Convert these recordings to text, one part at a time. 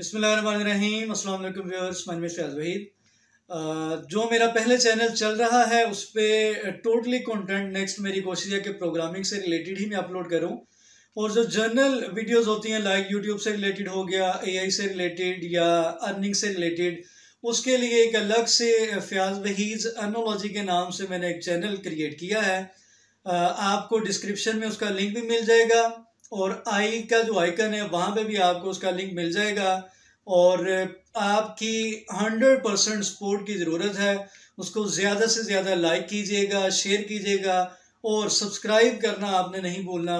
बिस्मिल्लाहिर्रहमानिर्रहीम अस्सलाम वालेकुम व्यूअर्स मैं वहीद जो मेरा पहले चैनल चल रहा है उस पर टोटली कंटेंट नेक्स्ट मेरी कोशिश है कि प्रोग्रामिंग से रिलेटेड ही मैं अपलोड करूं और जो जर्नल वीडियोस होती हैं लाइक यूट्यूब से रिलेटेड हो गया एआई से रिलेटेड या अर्निंग से रिलेटेड उसके लिए एक अलग से फयाज वहीज अर्नोलॉजी के नाम से मैंने एक चैनल क्रिएट किया है आपको डिस्क्रिप्शन में उसका लिंक भी मिल जाएगा और आई का जो आइकन है वहाँ पे भी आपको उसका लिंक मिल जाएगा और आपकी हंड्रेड परसेंट सपोर्ट की ज़रूरत है उसको ज़्यादा से ज़्यादा लाइक कीजिएगा शेयर कीजिएगा और सब्सक्राइब करना आपने नहीं भूलना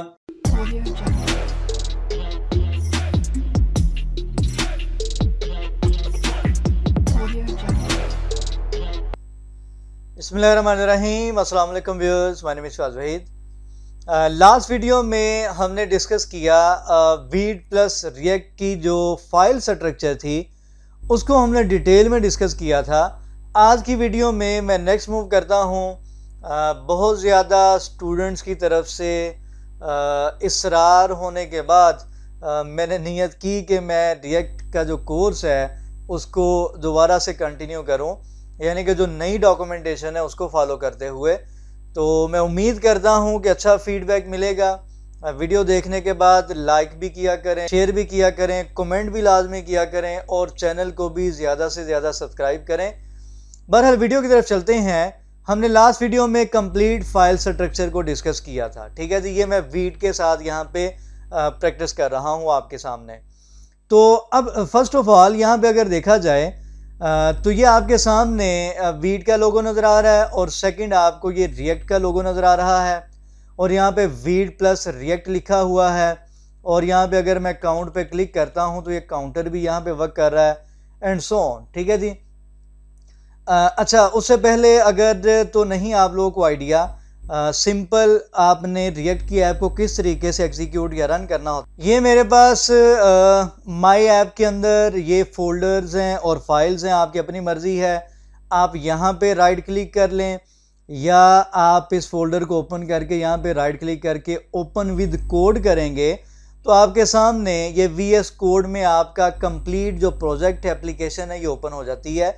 बसमीम अल्लाम views my name is Waheed last video में हमने डिस्कस किया वीड प्लस रिएक्ट की जो फाइल स्ट्रक्चर थी उसको हमने डिटेल में डिस्कस किया था आज की वीडियो में मैं नेक्स्ट मूव करता हूँ बहुत ज़्यादा स्टूडेंट्स की तरफ से इसरार होने के बाद आ, मैंने नीयत की कि मैं रिएक्ट का जो कोर्स है उसको दोबारा से कंटिन्यू करूँ यानी कि जो नई डॉक्यूमेंटेशन है उसको फॉलो करते हुए तो मैं उम्मीद करता हूँ कि अच्छा फीडबैक मिलेगा वीडियो देखने के बाद लाइक भी किया करें शेयर भी किया करें कमेंट भी लाजमी किया करें और चैनल को भी ज़्यादा से ज़्यादा सब्सक्राइब करें बहरहाल वीडियो की तरफ चलते हैं हमने लास्ट वीडियो में कंप्लीट फाइल स्ट्रक्चर को डिस्कस किया था ठीक है जी ये मैं वीट के साथ यहाँ पे प्रैक्टिस कर रहा हूँ आपके सामने तो अब फर्स्ट ऑफ ऑल यहाँ पे अगर देखा जाए तो ये आपके सामने वीट का लोगो नज़र आ रहा है और सेकंड आपको ये रिएक्ट का लोगो नज़र आ रहा है और यहाँ पे वीट प्लस रिएक्ट लिखा हुआ है और यहाँ पे अगर मैं काउंट पे क्लिक करता हूँ तो ये काउंटर भी यहाँ पे वर्क कर रहा है एंड सो ऑन ठीक है जी अच्छा उससे पहले अगर तो नहीं आप लोगों को आइडिया सिंपल आपने रिएक्ट की ऐप को किस तरीके से एग्जीक्यूट या रन करना होता है ये मेरे पास माय ऐप के अंदर ये फोल्डर्स हैं और फाइल्स हैं आपकी अपनी मर्ज़ी है आप यहाँ पे राइट क्लिक कर लें या आप इस फोल्डर को ओपन करके यहाँ पे राइट क्लिक करके ओपन विद कोड करेंगे तो आपके सामने ये वी एस कोड में आपका कंप्लीट जो प्रोजेक्ट एप्लीकेशन है ये ओपन हो जाती है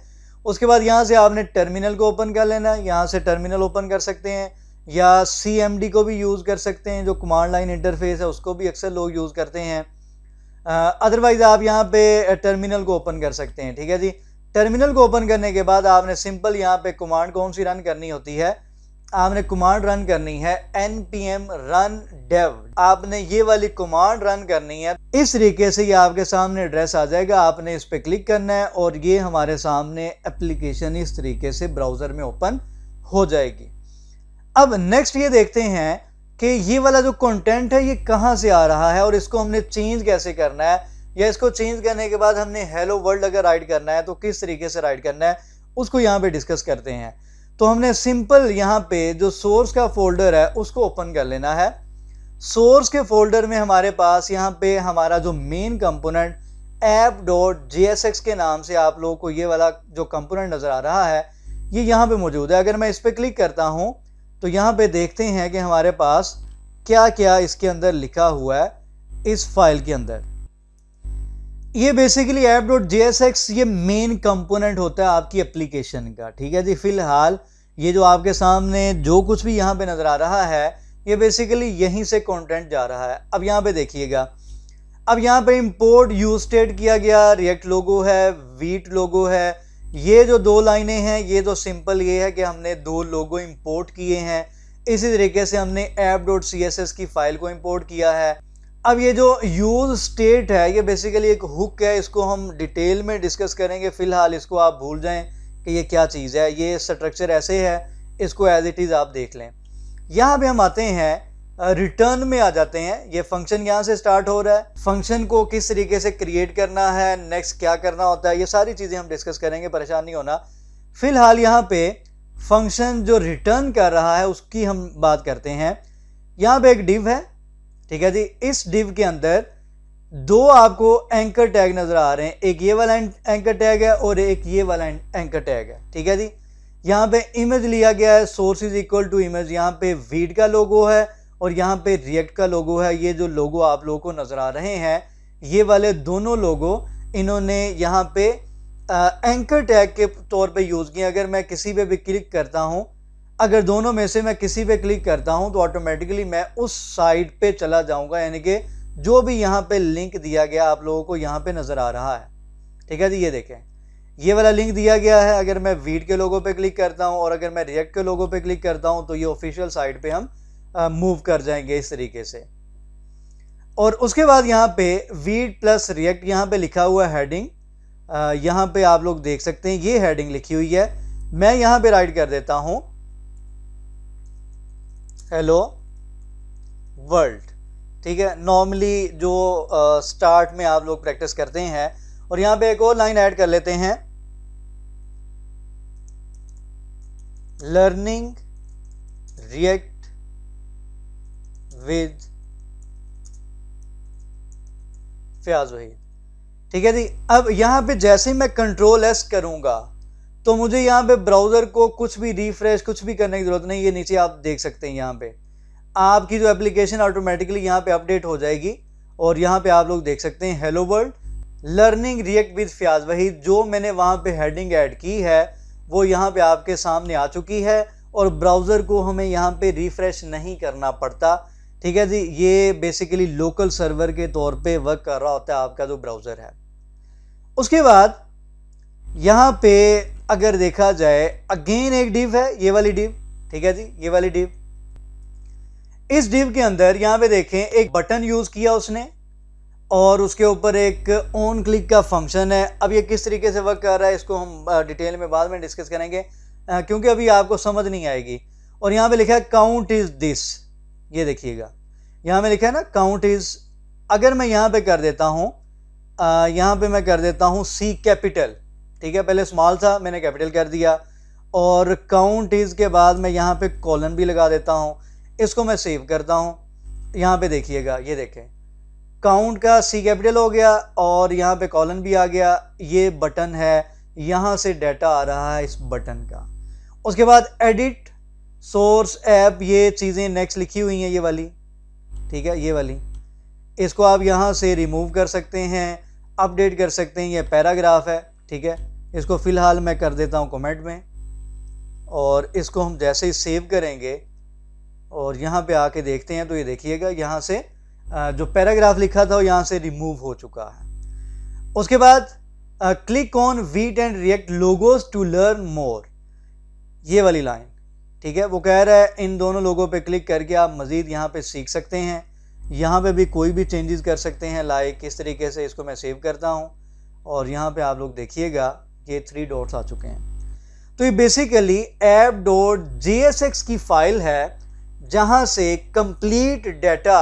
उसके बाद यहाँ से आपने टर्मिनल को ओपन कर लेना यहाँ से टर्मिनल ओपन कर सकते हैं या सी को भी यूज़ कर सकते हैं जो कमांड लाइन इंटरफेस है उसको भी अक्सर लोग यूज़ करते हैं अदरवाइज़ आप यहाँ पे टर्मिनल को ओपन कर सकते हैं ठीक है जी टर्मिनल को ओपन करने के बाद आपने सिंपल यहाँ पे कमांड कौन सी रन करनी होती है आपने कमांड रन करनी है N P M run dev आपने ये वाली कमांड रन करनी है इस तरीके से ये आपके सामने एड्रेस आ जाएगा आपने इस पर क्लिक करना है और ये हमारे सामने एप्लीकेशन इस तरीके से ब्राउज़र में ओपन हो जाएगी अब नेक्स्ट ये देखते हैं कि ये वाला जो कंटेंट है ये कहाँ से आ रहा है और इसको हमने चेंज कैसे करना है या इसको चेंज करने के बाद हमने हेलो वर्ल्ड अगर राइड करना है तो किस तरीके से राइड करना है उसको यहाँ पे डिस्कस करते हैं तो हमने सिंपल यहाँ पे जो सोर्स का फोल्डर है उसको ओपन कर लेना है सोर्स के फोल्डर में हमारे पास यहाँ पे हमारा जो main component app dot G के नाम से आप लोगों को ये वाला जो कंपोनेंट नज़र आ रहा है ये यहाँ पे मौजूद है अगर मैं इस पर क्लिक करता हूँ तो यहाँ पे देखते हैं कि हमारे पास क्या क्या इसके अंदर लिखा हुआ है इस फाइल के अंदर ये basically app dot J S X ये मेन कंपोनेंट होता है आपकी एप्लीकेशन का ठीक है जी फिलहाल ये जो आपके सामने जो कुछ भी यहाँ पे नज़र आ रहा है ये बेसिकली यहीं से कंटेंट जा रहा है अब यहाँ पे देखिएगा अब यहाँ पे इंपोर्ट स्टेट किया गया रिएक्ट लोगो है वीट लोगो है ये जो दो लाइनें हैं ये तो सिंपल ये है कि हमने दो लोगो इंपोर्ट किए हैं इसी तरीके से हमने app dot C S S की फाइल को इंपोर्ट किया है अब ये जो यूज स्टेट है ये बेसिकली एक हुक है इसको हम डिटेल में डिस्कस करेंगे फ़िलहाल इसको आप भूल जाएं कि ये क्या चीज़ है ये स्ट्रक्चर ऐसे है इसको एज इट इज़ आप देख लें यहाँ पे हम आते हैं रिटर्न में आ जाते हैं ये फंक्शन यहाँ से स्टार्ट हो रहा है फंक्शन को किस तरीके से क्रिएट करना है नेक्स्ट क्या करना होता है ये सारी चीज़ें हम डिस्कस करेंगे परेशान नहीं होना फिलहाल यहाँ पे फंक्शन जो रिटर्न कर रहा है उसकी हम बात करते हैं यहाँ पे एक डिव है ठीक है जी इस डिव के अंदर दो आपको एंकर टैग नज़र आ रहे हैं एक ये वाला एंकर टैग है और एक ये वाला एंकर टैग है ठीक है जी यहाँ पे इमेज लिया गया है source is equal to image यहाँ पे वीड का लोगो है और यहाँ पे रिएक्ट का लोगो है ये जो लोगो आप लोगों को नज़र आ रहे हैं ये वाले दोनों लोगो इन्होंने यहाँ पे आ, एंकर टैग के तौर पे यूज़ किया अगर मैं किसी पे भी क्लिक करता हूँ अगर दोनों में से मैं किसी पे क्लिक करता हूँ तो ऑटोमेटिकली मैं उस साइट पे चला जाऊँगा यानी कि जो भी यहाँ पे लिंक दिया गया आप लोगों को यहाँ पे नज़र आ रहा है ठीक है जी ये देखें ये वाला लिंक दिया गया है अगर मैं वीड के लोगों पर क्लिक करता हूँ और अगर मैं रिएक्ट के लोगों पर क्लिक करता हूँ तो ये ऑफिशियल साइट पे हम मूव कर जाएंगे इस तरीके से और उसके बाद यहाँ पे वीड प्लस रिएक्ट यहाँ पे लिखा हुआ हेडिंग यहाँ पे आप लोग देख सकते हैं ये हेडिंग लिखी हुई है मैं यहाँ पे राइट कर देता हूँ हेलो वर्ल्ड ठीक है नॉर्मली जो आ, स्टार्ट में आप लोग प्रैक्टिस करते हैं और यहाँ पे एक और लाइन ऐड कर लेते हैं learning react with Fayaz Waheed ठीक है जी अब यहां पे जैसे ही मैं कंट्रोल एस करूंगा तो मुझे यहां पे ब्राउज़र को कुछ भी रिफ्रेश कुछ भी करने की ज़रूरत नहीं ये नीचे आप देख सकते हैं यहां पे आपकी जो एप्लीकेशन ऑटोमेटिकली यहां पे अपडेट हो जाएगी और यहां पे आप लोग देख सकते हैं hello world learning react with Fayaz वही जो मैंने वहां पे हेडिंग ऐड की है वो यहां पे आपके सामने आ चुकी है और ब्राउज़र को हमें यहां पे रिफ़्रेश नहीं करना पड़ता ठीक है जी ये बेसिकली लोकल सर्वर के तौर पे वर्क कर रहा होता है आपका जो ब्राउज़र है उसके बाद यहाँ पे अगर देखा जाए अगेन एक डिव है ये वाली डिव ठीक है जी ये वाली डिव इस डिव के अंदर यहाँ पे देखें एक बटन यूज़ किया उसने और उसके ऊपर एक ऑन क्लिक का फंक्शन है अब ये किस तरीके से वर्क कर रहा है इसको हम डिटेल में बाद में डिस्कस करेंगे क्योंकि अभी आपको समझ नहीं आएगी और यहाँ पे लिखा है काउंट इज़ दिस ये देखिएगा यहाँ में लिखा है ना काउंट इज़ अगर मैं यहाँ पे कर देता हूँ यहाँ पे मैं कर देता हूँ सी कैपिटल ठीक है पहले स्मॉल था मैंने कैपिटल कर दिया और काउंट इज़ के बाद मैं यहाँ पे कॉलन भी लगा देता हूँ इसको मैं सेव करता हूँ यहाँ पे देखिएगा ये देखें काउंट का सी कैपिटल हो गया और यहाँ पे कॉलन भी आ गया ये बटन है यहाँ से डाटा आ रहा है इस बटन का उसके बाद एडिट सोर्स ऐप ये चीज़ें नेक्स्ट लिखी हुई हैं ये वाली ठीक है ये वाली इसको आप यहाँ से रिमूव कर सकते हैं अपडेट कर सकते हैं ये पैराग्राफ है ठीक है इसको फ़िलहाल मैं कर देता हूँ कमेंट में और इसको हम जैसे ही सेव करेंगे और यहाँ पे आके देखते हैं तो ये देखिएगा यहाँ से जो पैराग्राफ लिखा था वो यहाँ से रिमूव हो चुका है उसके बाद click on Vite and react logos to learn more ये वाली लाइन ठीक है वो कह रहा है इन दोनों लोगों पे क्लिक करके आप मज़ीद यहाँ पे सीख सकते हैं यहाँ पे भी कोई भी चेंजेस कर सकते हैं लाइक किस तरीके से इसको मैं सेव करता हूँ और यहाँ पे आप लोग देखिएगा ये थ्री डॉट्स आ चुके हैं तो ये बेसिकली एप डॉट एक्स की फ़ाइल है जहाँ से कंप्लीट डाटा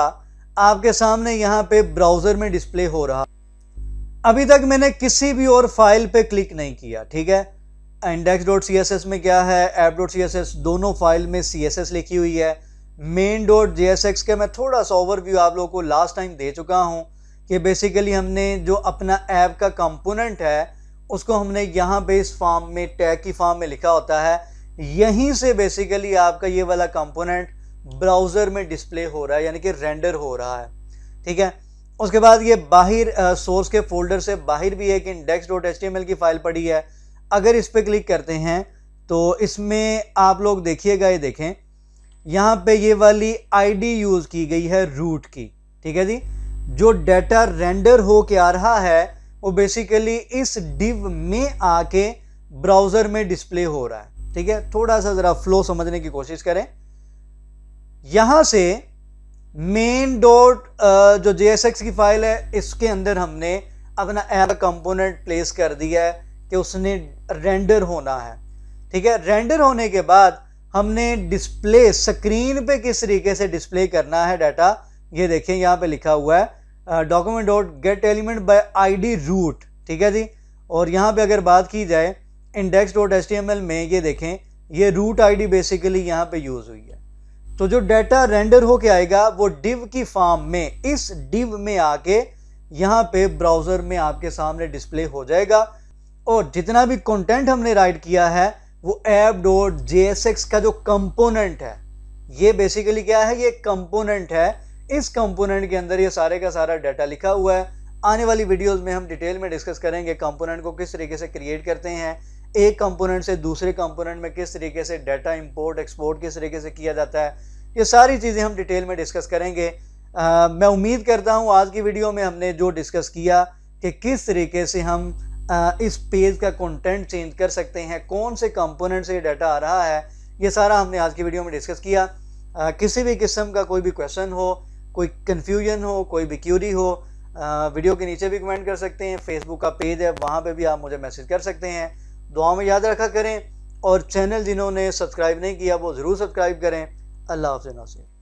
आपके सामने यहाँ पे ब्राउज़र में डिस्प्ले हो रहा अभी तक मैंने किसी भी और फाइल पे क्लिक नहीं किया ठीक है index dot C S S में क्या है app dot C S S दोनों फाइल में सी एस एस लिखी हुई है main dot J S X का मैं थोड़ा सा ओवरव्यू आप लोगों को लास्ट टाइम दे चुका हूँ कि बेसिकली हमने जो अपना ऐप का कंपोनेंट है उसको हमने यहाँ पे इस फॉर्म में टैग की फॉर्म में लिखा होता है यहीं से बेसिकली आपका ये वाला कंपोनेंट ब्राउज़र में डिस्प्ले हो रहा है यानी कि रेंडर हो रहा है ठीक है उसके बाद ये बाहर सोर्स के फोल्डर से बाहर भी एक इंडेक्स डॉट एच की फाइल पड़ी है अगर इस पर क्लिक करते हैं तो इसमें आप लोग देखिएगा ये देखें यहाँ पे ये वाली आईडी यूज़ की गई है रूट की ठीक है जी जो डेटा रेंडर हो के आ रहा है वो बेसिकली इस डिव में आके ब्राउज़र में डिस्प्ले हो रहा है ठीक है थोड़ा सा ज़रा फ्लो समझने की कोशिश करें यहाँ से मेन डॉट जो जे की फाइल है इसके अंदर हमने अपना एप कंपोनेंट प्लेस कर दिया है कि उसने रेंडर होना है ठीक है रेंडर होने के बाद हमने डिस्प्ले स्क्रीन पे किस तरीके से डिस्प्ले करना है डाटा ये देखें यहाँ पे लिखा हुआ है document dot get element by ID root ठीक है जी और यहाँ पे अगर बात की जाए इंडेक्स डॉट एस में ये देखें ये रूट आईडी बेसिकली यहाँ पे यूज़ हुई है तो जो डाटा रेंडर होके आएगा वो डिव की फॉर्म में इस डिव में आके यहाँ पे ब्राउज़र में आपके सामने डिस्प्ले हो जाएगा और जितना भी कंटेंट हमने राइट किया है वो एप डॉट जे का जो कंपोनेंट है ये बेसिकली क्या है ये कंपोनेंट है इस कंपोनेंट के अंदर ये सारे का सारा डाटा लिखा हुआ है आने वाली वीडियोस में हम डिटेल में डिस्कस करेंगे कंपोनेंट को किस तरीके से क्रिएट करते हैं एक कंपोनेंट से दूसरे कंपोनेंट में किस तरीके से डाटा इंपोर्ट एक्सपोर्ट किस तरीके से किया जाता है ये सारी चीज़ें हम डिटेल में डिस्कस करेंगे आ, मैं उम्मीद करता हूँ आज की वीडियो में हमने जो डिस्कस किया कि किस तरीके से हम इस पेज का कंटेंट चेंज कर सकते हैं कौन से कंपोनेंट से ये डाटा आ रहा है ये सारा हमने आज की वीडियो में डिस्कस किया आ, किसी भी किस्म का कोई भी क्वेश्चन हो कोई कन्फ्यूजन हो कोई भी क्यूरी हो आ, वीडियो के नीचे भी कमेंट कर सकते हैं फेसबुक का पेज है वहाँ पर भी आप मुझे मैसेज कर सकते हैं दुआ में याद रखा करें और चैनल जिन्होंने सब्सक्राइब नहीं किया वो ज़रूर सब्सक्राइब करें अल्लाह हाफ नासिर